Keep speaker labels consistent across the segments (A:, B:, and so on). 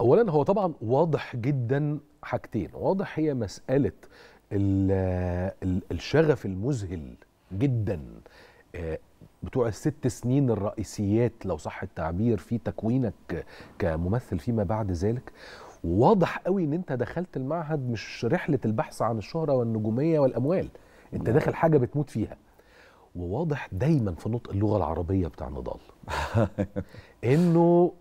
A: اولا هو طبعا واضح جدا حاجتين واضح هي مساله الشغف المذهل جدا آه، بتوع الست سنين الرئيسيات لو صح التعبير في تكوينك كممثل فيما بعد ذلك وواضح قوي ان انت دخلت المعهد مش رحله البحث عن الشهره والنجوميه والاموال انت نعم. داخل حاجه بتموت فيها وواضح دايما في نطق اللغه العربيه بتاع نضال انه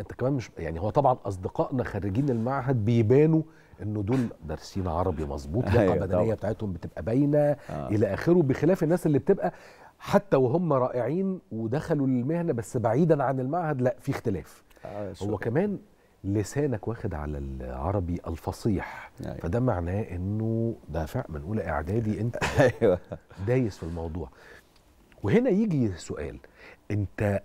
A: انت كمان مش يعني هو طبعا اصدقائنا خريجين المعهد بيبانوا انه دول دارسين عربي مظبوط اللغه البدنيه أيوة، بتاعتهم بتبقى باينه آه. الى اخره بخلاف الناس اللي بتبقى حتى وهم رائعين ودخلوا المهنه بس بعيدا عن المعهد لا في اختلاف آه هو كمان لسانك واخد على العربي الفصيح أيوة. فده معناه انه ده من اولى اعدادي انت أيوة. دايس في الموضوع وهنا يجي سؤال انت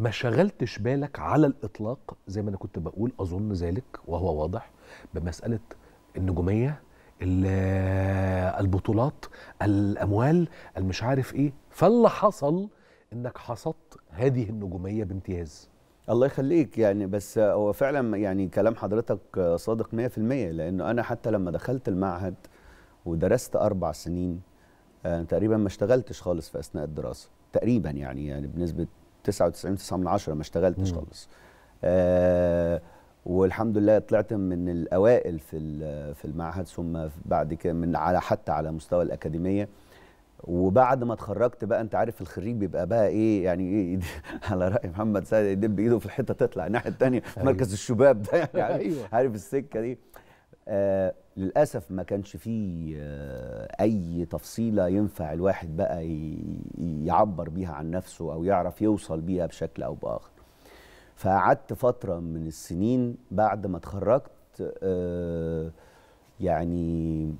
A: ما شغلتش بالك على الاطلاق زي ما انا كنت بقول اظن ذلك وهو واضح بمساله النجوميه البطولات الاموال المش عارف ايه فاللي حصل انك حصدت
B: هذه النجوميه بامتياز الله يخليك يعني بس هو فعلا يعني كلام حضرتك صادق 100% لانه انا حتى لما دخلت المعهد ودرست اربع سنين آه، تقريبا ما اشتغلتش خالص في اثناء الدراسه تقريبا يعني يعني بنسبه 99 9 من 10 ما اشتغلتش خالص آه والحمد لله طلعت من الاوائل في في المعهد ثم بعد كده من على حتى على مستوى الاكاديميه وبعد ما اتخرجت بقى انت عارف الخريج بيبقى بقى ايه يعني ايه على راي محمد سعد يدب ايده في الحته تطلع الناحيه الثانيه أيوه. مركز الشباب ده يعني عارف, أيوه. عارف السكه دي آه للاسف ما كانش فيه آه اي تفصيله ينفع الواحد بقى يعبر بيها عن نفسه او يعرف يوصل بيها بشكل او باخر فقعدت فتره من السنين بعد ما اتخرجت آه يعني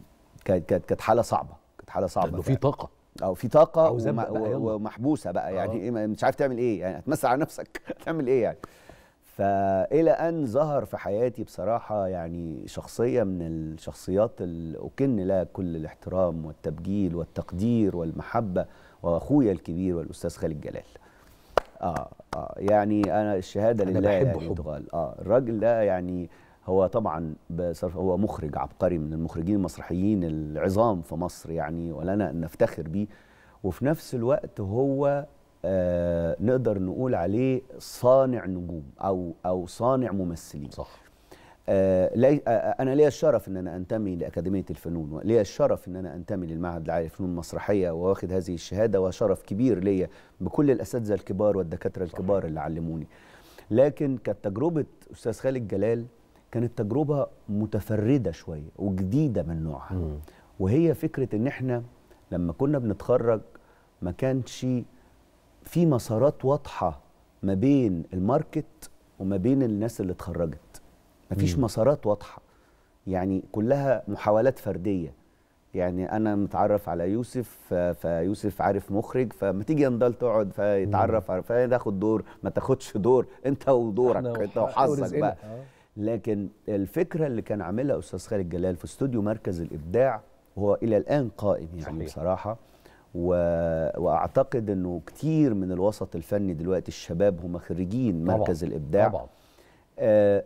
B: كانت كانت حاله صعبه كانت حاله صعبه في طاقه او في طاقه أو وم... بقى ومحبوسه بقى يعني آه. إيه، مش عارف تعمل ايه يعني هتمثل على نفسك هتعمل ايه يعني فإلى أن ظهر في حياتي بصراحة يعني شخصية من الشخصيات اللي أكن لها كل الاحترام والتبجيل والتقدير والمحبة وأخويا الكبير والأستاذ خالد جلال آه آه يعني أنا الشهادة أنا لله بحب يعني حب. آه الراجل ده يعني هو طبعا بصرف هو مخرج عبقري من المخرجين المسرحيين العظام في مصر يعني ولنا أن نفتخر بيه وفي نفس الوقت هو آه، نقدر نقول عليه صانع نجوم او او صانع ممثلين صح آه، آه، انا ليا الشرف ان انا انتمي لاكاديميه الفنون وليا الشرف ان انا انتمي للمعهد العالي للفنون المسرحيه واخد هذه الشهاده وشرف كبير ليا بكل الاساتذه الكبار والدكاتره الكبار اللي علموني لكن كانت تجربه استاذ خالد جلال كانت تجربه متفرده شويه وجديده من نوعها م. وهي فكره ان احنا لما كنا بنتخرج ما كانش في مسارات واضحه ما بين الماركت وما بين الناس اللي اتخرجت مفيش مم. مسارات واضحه يعني كلها محاولات فرديه يعني انا متعرف على يوسف فيوسف عارف مخرج فما تيجي ينضل تقعد فيتعرف فياخد دور ما تاخدش دور انت ودورك انت وحظك بقى اه. لكن الفكره اللي كان عاملها استاذ خالد جلال في استوديو مركز الابداع وهو الى الان قائم يعني صحيح. بصراحه و... واعتقد انه كتير من الوسط الفني دلوقتي الشباب هم خريجين مركز طبعا. الابداع طبعا آه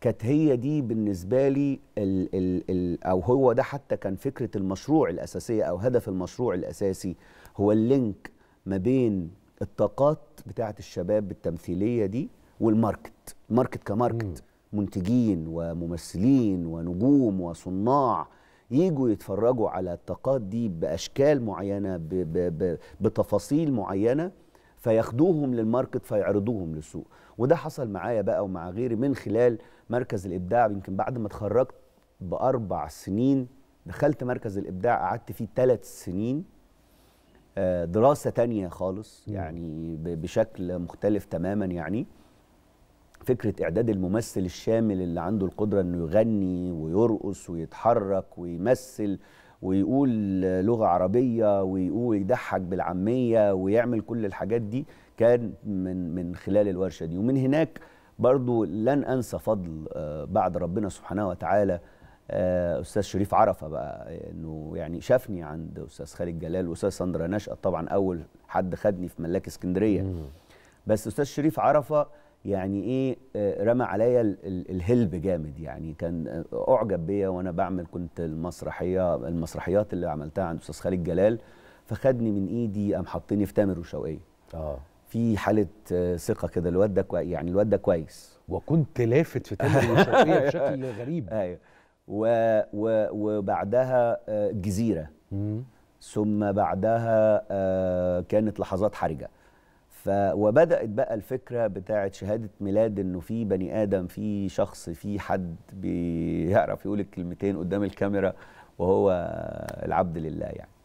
B: كانت هي دي بالنسبه لي ال ال ال او هو ده حتى كان فكره المشروع الاساسيه او هدف المشروع الاساسي هو اللينك ما بين الطاقات بتاعه الشباب التمثيليه دي والماركت الماركت كماركت م. منتجين وممثلين ونجوم وصناع يجوا يتفرجوا على الطاقات دي باشكال معينه بـ بـ بـ بتفاصيل معينه فياخدوهم للماركت فيعرضوهم للسوق وده حصل معايا بقى ومع غيري من خلال مركز الابداع يمكن بعد ما اتخرجت باربع سنين دخلت مركز الابداع قعدت فيه ثلاث سنين آه، دراسه تانية خالص يعني بشكل مختلف تماما يعني فكره اعداد الممثل الشامل اللي عنده القدره انه يغني ويرقص ويتحرك ويمثل ويقول لغه عربيه ويقول يضحك بالعاميه ويعمل كل الحاجات دي كان من من خلال الورشه دي ومن هناك برضو لن انسى فضل آه، بعد ربنا سبحانه وتعالى آه، استاذ شريف عرفه بقى انه يعني شافني عند استاذ خالد جلال واستاذ ساندرا نشأت طبعا اول حد خدني في ملاك اسكندريه بس استاذ شريف عرفه يعني ايه آه، رمى عليا الهلب جامد يعني كان آه، اعجب بيا وانا بعمل كنت المسرحيه المسرحيات اللي عملتها عند استاذ خالد جلال فخدني من ايدي قام حطني في تامر وشوقيه اه في حاله آه، ثقه كده الواد ده كوي يعني الواد ده كويس وكنت لافت في تامر وشوقيه بشكل غريب ايوه و... و... وبعدها الجزيره ثم بعدها كانت لحظات حرجه ف وبدات بقى الفكره بتاعه شهاده ميلاد انه في بني ادم في شخص في حد بيعرف يقول الكلمتين قدام الكاميرا وهو العبد لله يعني